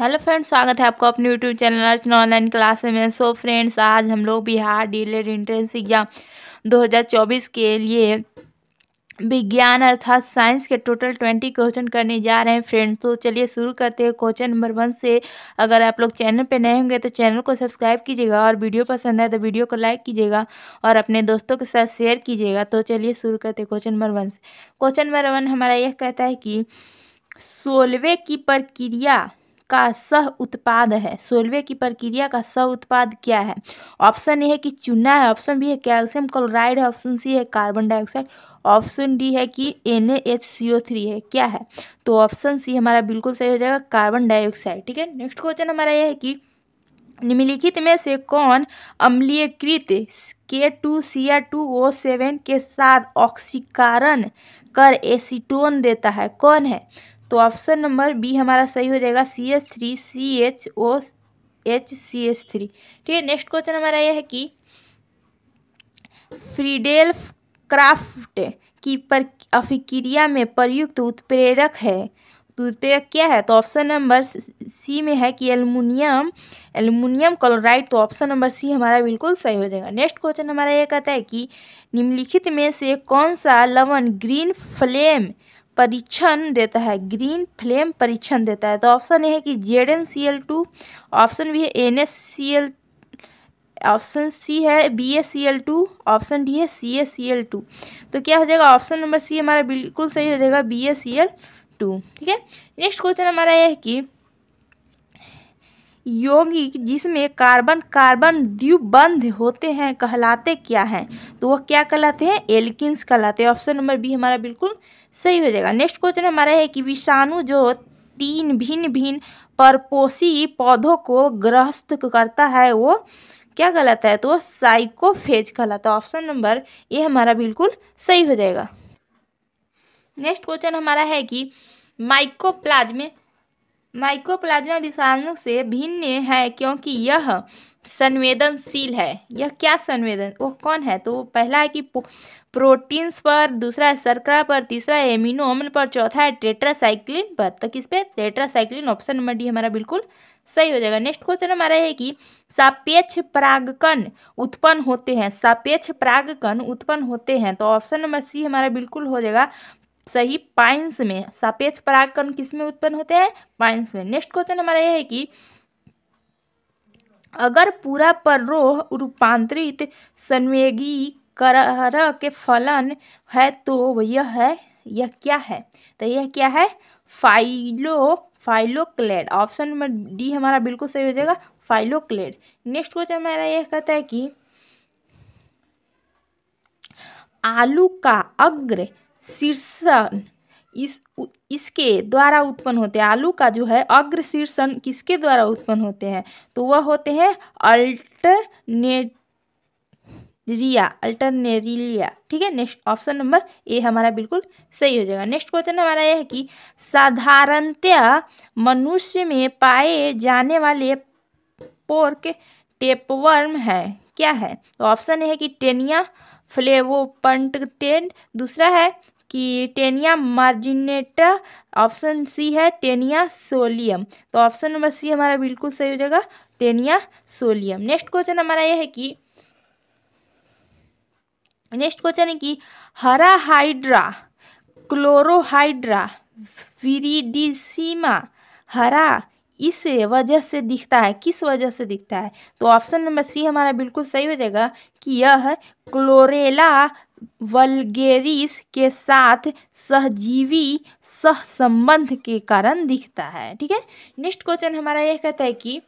hello friends स्वागत है आपका अपने यूट्यूब चैनल अर्चना ऑनलाइन क्लासे में सो फ्रेंड्स आज हम लोग बिहार डीलेड एंट्रेंस एग्जाम 2024 के लिए विज्ञान अर्थात साइंस के टोटल ट्वेंटी क्वेश्चन करने जा रहे हैं फ्रेंड्स तो चलिए शुरू करते हैं क्वेश्चन नंबर वन से अगर आप लोग चैनल पे नए होंगे तो चैनल को सब्सक्राइब कीजिएगा और वीडियो पसंद आए तो वीडियो को लाइक कीजिएगा और अपने दोस्तों के साथ शेयर कीजिएगा तो चलिए शुरू करते हैं क्वेश्चन नंबर वन से क्वेश्चन नंबर वन हमारा यह कहता है कि सोलवे की प्रक्रिया का सह उत्पाद है सोलवे की प्रक्रिया का सह उत्पाद क्या है ऑप्शन ए है कि चूना है ऑप्शन बी है कैल्शियम क्लोराइड है ऑप्शन सी है कार्बन डाइऑक्साइड ऑप्शन डी है कि एन सी ओ थ्री है क्या है तो ऑप्शन सी हमारा बिल्कुल सही हो जाएगा कार्बन डाइऑक्साइड ठीक है नेक्स्ट क्वेश्चन हमारा यह है कि निम्नलिखित में से कौन अम्लीयकृत K two C R two O seven के साथ ऑक्सीकरण कर एसीटोन देता है कौन है तो ऑप्शन नंबर बी हमारा सही हो जाएगा C H three C H O H C H three ठीक है नेक्स्ट क्वेश्चन हमारा यह है कि फ्रीडेल क्राफ्ट की अफिक्रिया में प्रयुक्त उत्प्रेरक है तो उत्प्रेरक क्या है तो ऑप्शन नंबर सी में है कि एल्युमिनियम एल्युमिनियम क्लोराइड तो ऑप्शन नंबर सी हमारा बिल्कुल सही हो जाएगा नेक्स्ट क्वेश्चन हमारा यह कहता है कि निम्नलिखित में से कौन सा लवण ग्रीन फ्लेम परीक्षण देता है ग्रीन फ्लेम परीक्षण देता है तो ऑप्शन ए है कि Z N C L two option B है N S C L option C है B S C L two option D है C S C L two तो क्या हो जाएगा ऑप्शन नंबर सी हमारा बिल्कुल सही हो जाएगा B S C L two ठीक है नेक्स्ट क्वेश्चन हमारा यह है कि यौगिक जिसमें कार्बन कार्बन द्विबंध होते हैं कहलाते क्या हैं तो वह क्या कहलाते हैं एल्किन्स कहलाते हैं ऑप्शन नंबर बी हमारा बिल्कुल सही हो जाएगा नेक्स्ट क्वेश्चन हमारा है कि विषाणु जो तीन भिन्न भिन्न परपोषी पौधों को ग्रस्त करता है वो क्या गलत है तो साइकोफेज कहलाता है ऑप्शन नंबर ये हमारा बिल्कुल सही हो जाएगा नेक्स्ट क्वेश्चन हमारा है कि माइकोप्लाज्म माइकोप्लाज्मा विषाणु से भिन्न है क्योंकि यह संवेदनशील है यह क्या संवेदन वो कौन है तो पहला है कि प्रोटीन्स पर दूसरा है सरकरा पर तीसरा है एमिनो अम्ल पर चौथा है टेट्रासाइक्लिन पर तो किस पे टेट्रासाइक्लिन ऑप्शन नंबर डी हमारा बिल्कुल सही हो जाएगा नेक्स्ट क्वेश्चन हमारा है कि सापेक्ष परागकण उत्पन्न होते हैं सापेक्ष परागकण उत्पन्न होते हैं तो ऑप्शन नंबर सी हमारा बिल्कुल हो जाएगा सही पाइंस में सापेक्ष परागकण किस में उत्पन्न होते हैं पाइंस में नेक्स्ट क्वेश्चन हमारा यह है कि अगर पूरा परोह रूपांतरित संवेगी करह के फलन है तो यह है यह क्या है तो यह क्या है phyllo phylloclade option number D हमारा बिल्कुल सही हो जाएगा फाइलोक्लेड नेक्स्ट क्वेश्चन हमारा यह कहता है कि आलू का अग्र शीर्षण इस इसके द्वारा उत्पन्न होते हैं आलू का जो है अग्र शीर्षण किसके द्वारा उत्पन्न होते हैं तो वह होते हैं अल्टरनेट रिया अल्टरनेरिलिया ठीक है नेक्स्ट ऑप्शन नंबर ए हमारा बिल्कुल सही हो जाएगा नेक्स्ट क्वेश्चन हमारा यह है कि साधारणतया मनुष्य में पाए जाने वाले पोर्क टेपवर्म है क्या है तो ऑप्शन है कि टेनिया फ्लेवोपंटेड दूसरा है कि टेनिया मार्जिनेटा ऑप्शन सी है टेनिया सोलियम तो ऑप्शन नंबर सी हमारा बिल्कुल सही हो जाएगा टेनिया सोलियम नेक्स्ट क्वेश्चन हमारा यह है कि नेक्स्ट क्वेश्चन है कि हरा हाइड्रा क्लोरोहाइड्रा विरिडिसीमा हरा इस वजह से दिखता है किस वजह से दिखता है तो ऑप्शन नंबर सी हमारा बिल्कुल सही हो जाएगा कि यह क्लोरेला वलगेरिस के साथ सहजीवी सहसंबंध के कारण दिखता है ठीक है नेक्स्ट क्वेश्चन हमारा यह कहता है कि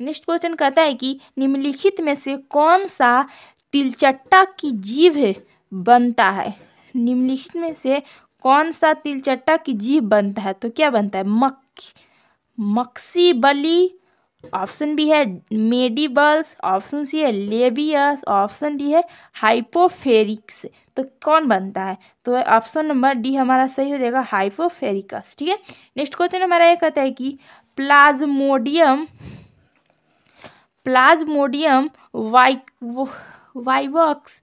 नेक्स्ट क्वेश्चन कहता है कि निम्नलिखित में से कौन सा तिलचट्टा की जीव बनता है निम्नलिखित में से कौन सा तिलचट्टा की जीव बनता है तो क्या बनता है मक् मक्सी बली ऑप्शन बी है मेडिबल्स ऑप्शन सी है लेबियस ऑप्शन डी है हाइपोफेरिक्स तो कौन बनता है तो ऑप्शन नंबर डी हमारा सही हो जाएगा हाइपोफेरिकस ठीक है नेक्स्ट क्वेश्चन हमारा ये कहता है कि प्लाज्मोडियम प्लाज्मोडियम वाइक वाइवक्स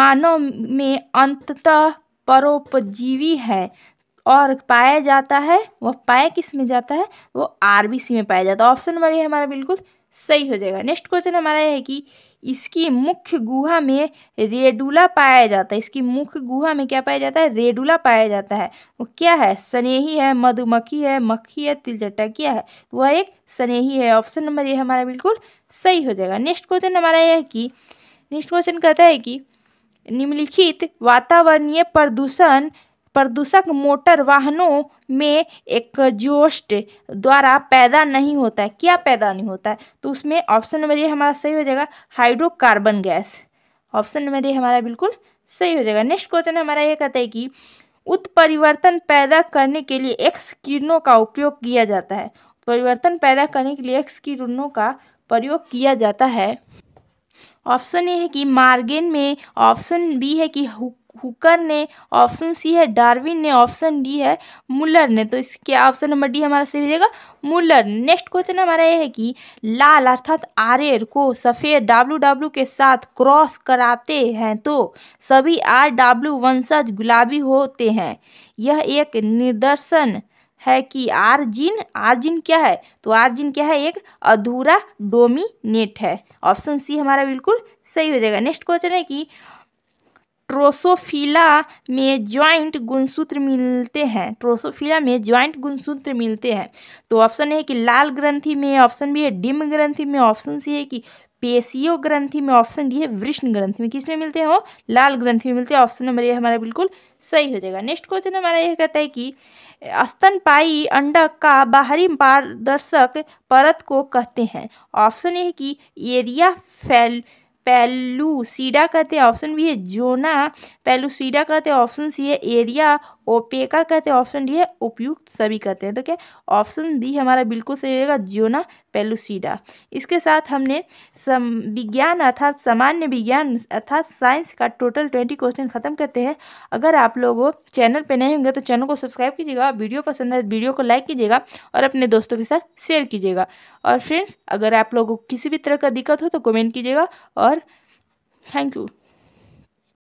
मानव में अंततः परोपजीवी है और पाया जाता है वह पाया किस में जाता है वो आरबीसी में पाया जाता है ऑप्शन नंबर ये हमारा बिल्कुल सही हो जाएगा नेक्स्ट क्वेश्चन हमारा यह है कि इसकी मुख्य गुहा में रेडुला पाया जाता है इसकी मुख्य गुहा में क्या पाया जाता है रेडुला पाया जाता है वो क्या है स्नेही है मधुमक्खी है मक्खी है तिलचट्टा क्या है तो वह एक स्नेही है ऑप्शन नंबर ये हमारा बिल्कुल सही हो जाएगा नेक्स्ट क्वेश्चन हमारा यह है कि नेक्स्ट क्वेश्चन कहता है कि निम्नलिखित वातावरणीय प्रदूषण प्रदूषक मोटर वाहनों में जोस्ट द्वारा पैदा नहीं होता है क्या पैदा नहीं होता है तो उसमें ऑप्शन नंबर ये हमारा सही हो जाएगा हाइड्रोकार्बन गैस ऑप्शन नंबर ये हमारा बिल्कुल सही हो जाएगा नेक्स्ट क्वेश्चन हमारा ये कहता है कि उत्परिवर्तन पैदा करने के लिए एक्स किरणों का उपयोग किया जाता है परिवर्तन पैदा करने के लिए एक्स किरणों का प्रयोग किया जाता है ऑप्शन ए है कि मार्गेन में ऑप्शन बी है कि हुकर ने ऑप्शन सी है डार्विन ने ऑप्शन डी है मुलर ने तो इसके ऑप्शन नंबर डी हमारा सही हो जाएगा मुलर नेक्स्ट क्वेश्चन हमारा ये है कि लाल अर्थात आर्यर को सफ़ेद डब्ल्यू डब्ल्यू के साथ क्रॉस कराते हैं तो सभी आर डब्ल्यू वंशज गुलाबी होते हैं यह एक निदर्शन है कि आर्जिन आर्जिन क्या है तो आर्जिन क्या है एक अधूरा डोमिनेट है ऑप्शन सी हमारा बिल्कुल सही हो जाएगा नेक्स्ट क्वेश्चन है कि ट्रोसोफिला में ज्वाइंट गुणसूत्र मिलते हैं ट्रोसोफिला में ज्वाइंट गुणसूत्र मिलते हैं तो ऑप्शन है कि लाल ग्रंथि में ऑप्शन बी है डिम ग्रंथि में ऑप्शन सी है कि पेशियो ग्रंथि में ऑप्शन डी है वृष्ण ग्रंथि में किस में मिलते हैं वो लाल ग्रंथि में मिलते हैं ऑप्शन नंबर ये हमारा बिल्कुल सही हो जाएगा नेक्स्ट क्वेश्चन हमारा यह कहता है कि पाई अंडक का बाहरी पारदर्शक परत को कहते हैं ऑप्शन है कि एरिया फैल पेलुसिडा कहते हैं ऑप्शन बी है जोना पेलुसिडा कहते हैं ऑप्शन सी है एरिया ओपेका कहते हैं ऑप्शन डी है उपयुक्त सभी कहते हैं तो क्या ऑप्शन डी हमारा बिल्कुल सही रहेगा जोना पेलुसिडा इसके साथ हमने सम विज्ञान अर्थात सामान्य विज्ञान अर्थात साइंस का टोटल ट्वेंटी क्वेश्चन खत्म करते हैं अगर आप लोगों चैनल पर नहीं होंगे तो चैनल को सब्सक्राइब कीजिएगा वीडियो पसंद है तो वीडियो को लाइक कीजिएगा और अपने दोस्तों के साथ शेयर कीजिएगा और फ्रेंड्स अगर आप लोगों को किसी भी तरह का दिक्कत हो तो कमेंट कीजिएगा और থ্যাংক ইউ